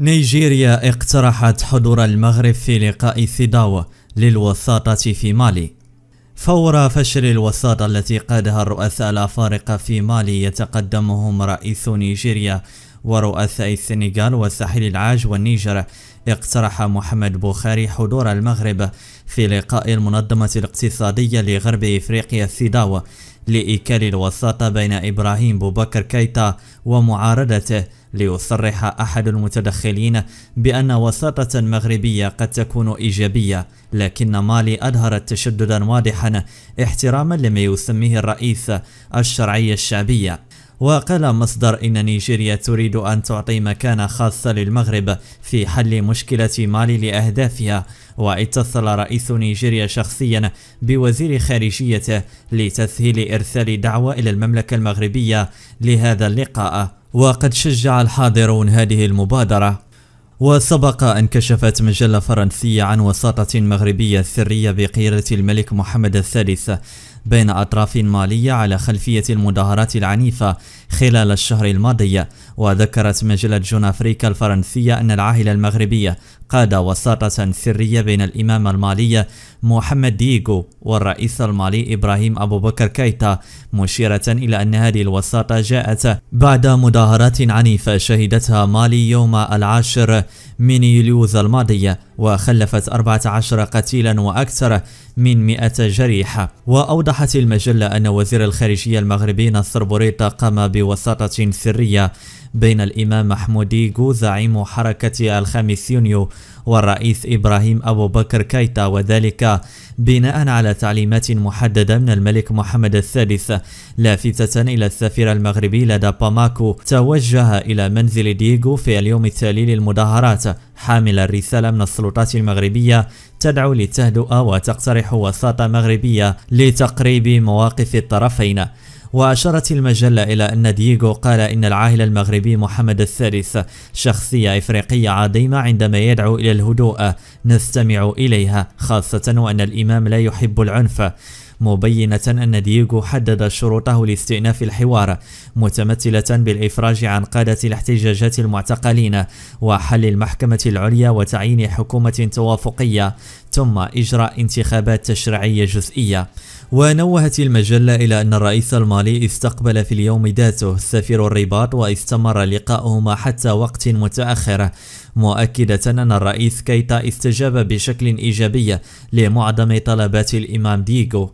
نيجيريا اقترحت حضور المغرب في لقاء سيداو للوساطة في مالي فور فشل الوساطة التي قادها الرؤساء الأفارقة في مالي يتقدمهم رئيس نيجيريا ورؤساء السنغال والساحل العاج والنيجر اقترح محمد بوخاري حضور المغرب في لقاء المنظمة الاقتصادية لغرب إفريقيا سيداو لإيكال الوساطة بين إبراهيم بوبكر كيتا ومعارضته ليصرح أحد المتدخلين بأن وساطة مغربية قد تكون إيجابية لكن مالي أظهرت تشددا واضحا احتراما لما يسميه الرئيس الشرعية الشعبية وقال مصدر إن نيجيريا تريد أن تعطي مكانة خاصة للمغرب في حل مشكلة مالي لأهدافها واتصل رئيس نيجيريا شخصيا بوزير خارجيته لتسهيل إرسال دعوة إلى المملكة المغربية لهذا اللقاء وقد شجع الحاضرون هذه المبادرة وسبق أن كشفت مجلة فرنسية عن وساطة مغربية سرية بقيادة الملك محمد الثالث بين أطراف مالية على خلفية المظاهرات العنيفة خلال الشهر الماضي وذكرت مجلة جون أفريكا الفرنسية أن العاهلة المغربية قاد وساطة سرية بين الإمام المالي محمد ديغو والرئيس المالي إبراهيم أبو بكر كايتا مشيرة إلى أن هذه الوساطة جاءت بعد مظاهرات عنيفة شهدتها مالي يوم العاشر من يوليوز الماضي وخلفت 14 قتيلا وأكثر من 100 جريح وأوضحت المجلة أن وزير الخارجية المغربي نصر بوريطة قام ب بوساطة سرية بين الإمام محمودي جو زعيم حركة الخامسيونيو والرئيس إبراهيم أبو بكر كايتا وذلك بناء على تعليمات محددة من الملك محمد الثالث لافتة إلى السفير المغربي لدى باماكو توجه إلى منزل ديغو في اليوم التالي للمظاهرات حاملا رسالة من السلطات المغربية تدعو للتهدؤة وتقترح وساطة مغربية لتقريب مواقف الطرفين وأشارت المجلة إلى أن دييغو قال إن العاهل المغربي محمد الثالث شخصية إفريقية عظيمة عندما يدعو إلى الهدوء نستمع إليها خاصة وأن الإمام لا يحب العنف مبينة أن دييغو حدد شروطه لاستئناف الحوار متمثلة بالإفراج عن قادة الاحتجاجات المعتقلين وحل المحكمة العليا وتعيين حكومة توافقية ثم إجراء انتخابات تشريعية جزئية ونوهت المجلة إلى أن الرئيس المالي استقبل في اليوم ذاته سفير الرباط واستمر لقاؤهما حتى وقت متأخر مؤكدة أن الرئيس كيتا استجاب بشكل إيجابي لمعظم طلبات الإمام ديغو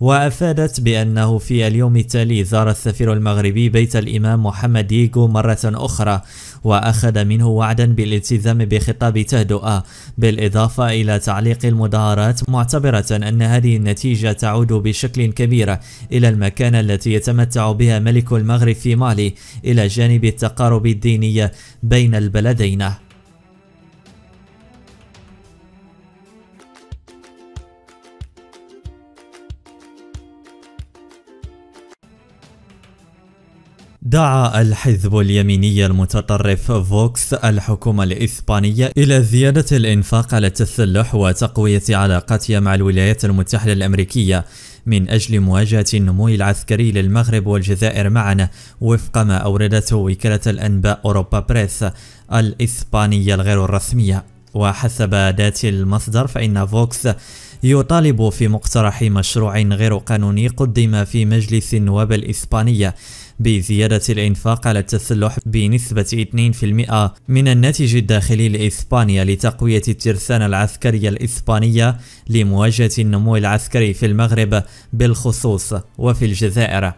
وأفادت بأنه في اليوم التالي زار السفير المغربي بيت الإمام محمد دييغو مرة أخرى وأخذ منه وعدا بالالتزام بخطاب تهدؤة بالإضافة إلى تعليق المظاهرات معتبرة أن هذه النتيجة تعود بشكل كبير إلى المكانة التي يتمتع بها ملك المغرب في مالي إلى جانب التقارب الديني بين البلدين دعا الحزب اليميني المتطرف فوكس الحكومة الإسبانية إلى زيادة الإنفاق على التسلح وتقوية علاقتها مع الولايات المتحدة الأمريكية من أجل مواجهة النمو العسكري للمغرب والجزائر معا وفق ما أوردته وكالة الأنباء أوروبا بريس الإسبانية الغير الرسمية وحسب ذات المصدر فإن فوكس يطالب في مقترح مشروع غير قانوني قدم في مجلس النواب الإسباني بزيادة الإنفاق على التسلح بنسبة 2% من الناتج الداخلي لإسبانيا لتقوية الترسانة العسكرية الإسبانية لمواجهة النمو العسكري في المغرب بالخصوص وفي الجزائر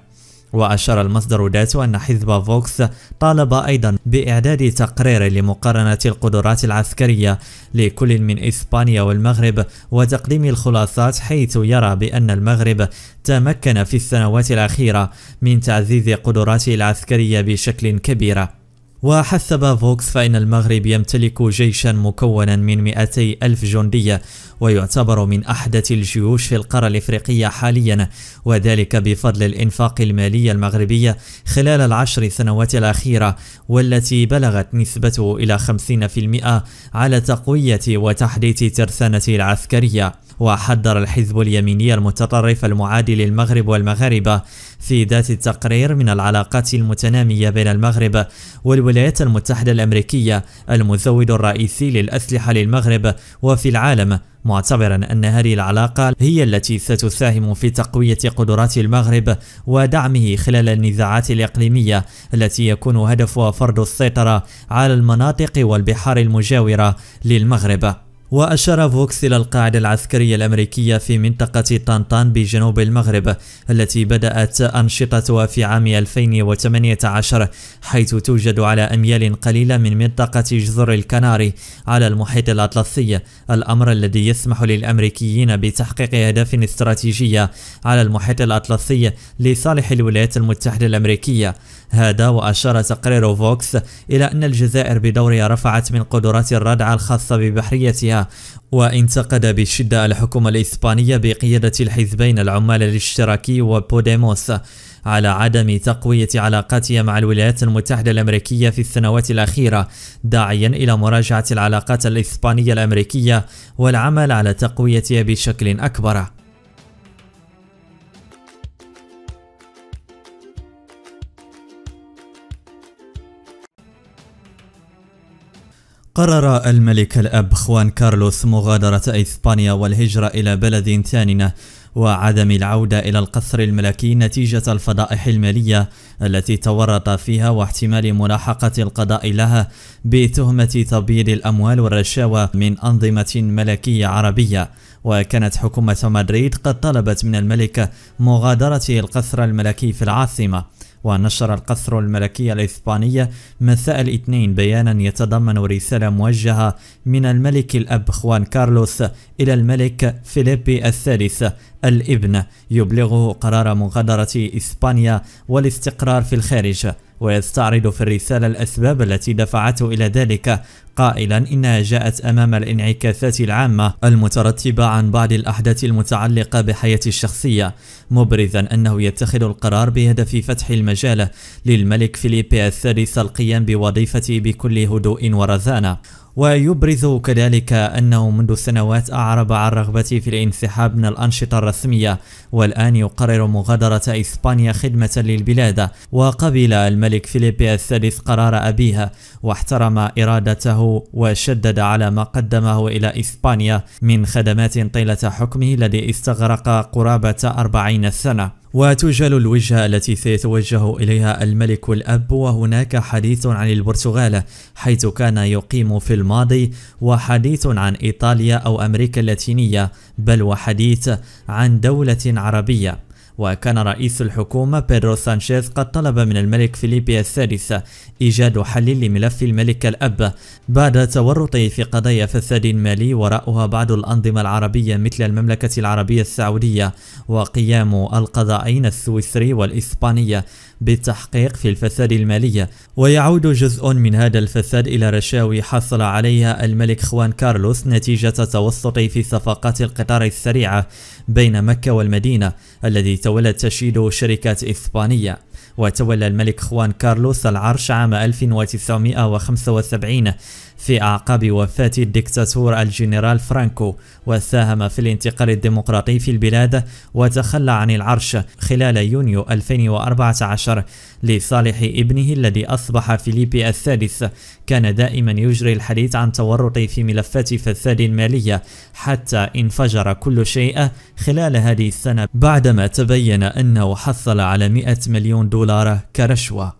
وأشار المصدر ذاته أن حزب فوكس طالب أيضا بإعداد تقرير لمقارنة القدرات العسكرية لكل من إسبانيا والمغرب وتقديم الخلاصات حيث يرى بأن المغرب تمكن في السنوات الأخيرة من تعزيز قدراته العسكرية بشكل كبير وحسب فوكس فإن المغرب يمتلك جيشا مكونا من 200 ألف جندية ويعتبر من أحدث الجيوش في القارة الإفريقية حاليا وذلك بفضل الإنفاق المالي المغربي خلال العشر سنوات الأخيرة والتي بلغت نسبته إلى 50% على تقوية وتحديث ترسانته العسكرية وحذر الحزب اليميني المتطرف المعادي للمغرب والمغاربة في ذات التقرير من العلاقات المتنامية بين المغرب والولايات المتحدة الأمريكية المزود الرئيسي للأسلحة للمغرب وفي العالم معتبرا أن هذه العلاقة هي التي ستساهم في تقوية قدرات المغرب ودعمه خلال النزاعات الإقليمية التي يكون هدفها فرض السيطرة على المناطق والبحار المجاورة للمغرب وأشار فوكس إلى القاعدة العسكرية الأمريكية في منطقة طانطان بجنوب المغرب التي بدأت أنشطتها في عام 2018 حيث توجد على أميال قليلة من منطقة جزر الكناري على المحيط الأطلسي الأمر الذي يسمح للأمريكيين بتحقيق أهداف استراتيجية على المحيط الأطلسي لصالح الولايات المتحدة الأمريكية هذا وأشار تقرير فوكس إلى أن الجزائر بدورها رفعت من قدرات الردع الخاصة ببحريتها وانتقد بشدة الحكومة الإسبانية بقيادة الحزبين العمال الاشتراكي وبوديموس على عدم تقوية علاقاتها مع الولايات المتحدة الأمريكية في السنوات الأخيرة داعيا إلى مراجعة العلاقات الإسبانية الأمريكية والعمل على تقويتها بشكل أكبر قرر الملك الأب خوان كارلوس مغادرة إسبانيا والهجرة إلى بلد ثانٍ وعدم العودة إلى القصر الملكي نتيجة الفضائح المالية التي تورط فيها واحتمال ملاحقة القضاء لها بتهمة تبييض الأموال والرشاوى من أنظمة ملكية عربية وكانت حكومة مدريد قد طلبت من الملك مغادرة القصر الملكي في العاصمة ونشر القصر الملكي الإسباني مساء الاثنين بيانا يتضمن رسالة موجهة من الملك الأب خوان كارلوس إلى الملك فيليبي الثالث الابن يبلغه قرار مغادرة إسبانيا والاستقرار في الخارج ويستعرض في الرسالة الأسباب التي دفعته إلى ذلك قائلا إنها جاءت أمام الانعكاسات العامة المترتبة عن بعض الأحداث المتعلقة بحياته الشخصية مبرزا أنه يتخذ القرار بهدف فتح المجال للملك فيليبي الثالث القيام بوظيفته بكل هدوء ورزانة ويبرز كذلك أنه منذ سنوات أعرب عن رغبته في الانسحاب من الأنشطة الرسمية والآن يقرر مغادرة إسبانيا خدمة للبلاد وقبل الملك فيليبي السادس قرار أبيها واحترم إرادته وشدد على ما قدمه إلى إسبانيا من خدمات طيلة حكمه الذي استغرق قرابة 40 سنة وتجل الوجهة التي سيتوجه إليها الملك الأب وهناك حديث عن البرتغال حيث كان يقيم في الماضي وحديث عن إيطاليا أو أمريكا اللاتينية بل وحديث عن دولة عربية وكان رئيس الحكومة بيدرو سانشيز قد طلب من الملك فيليبيا السادس إيجاد حل لملف الملك الأب بعد تورطه في قضايا فساد مالي وراءها بعض الأنظمة العربية مثل المملكة العربية السعودية وقيام القضائين السويسري والإسبانية بالتحقيق في الفساد المالي ويعود جزء من هذا الفساد إلى رشاوي حصل عليها الملك خوان كارلوس نتيجة توسطه في صفقات القطار السريعة بين مكة والمدينة الذي تولت تشييده شركات إسبانية وتولى الملك خوان كارلوس العرش عام 1975 في أعقاب وفاة الدكتاتور الجنرال فرانكو وساهم في الانتقال الديمقراطي في البلاد وتخلى عن العرش خلال يونيو 2014 لصالح ابنه الذي أصبح فيليبي الثالث كان دائما يجري الحديث عن تورطه في ملفات فساد مالية حتى انفجر كل شيء خلال هذه السنة بعدما تبين أنه حصل على 100 مليون دولار دولار كرشوة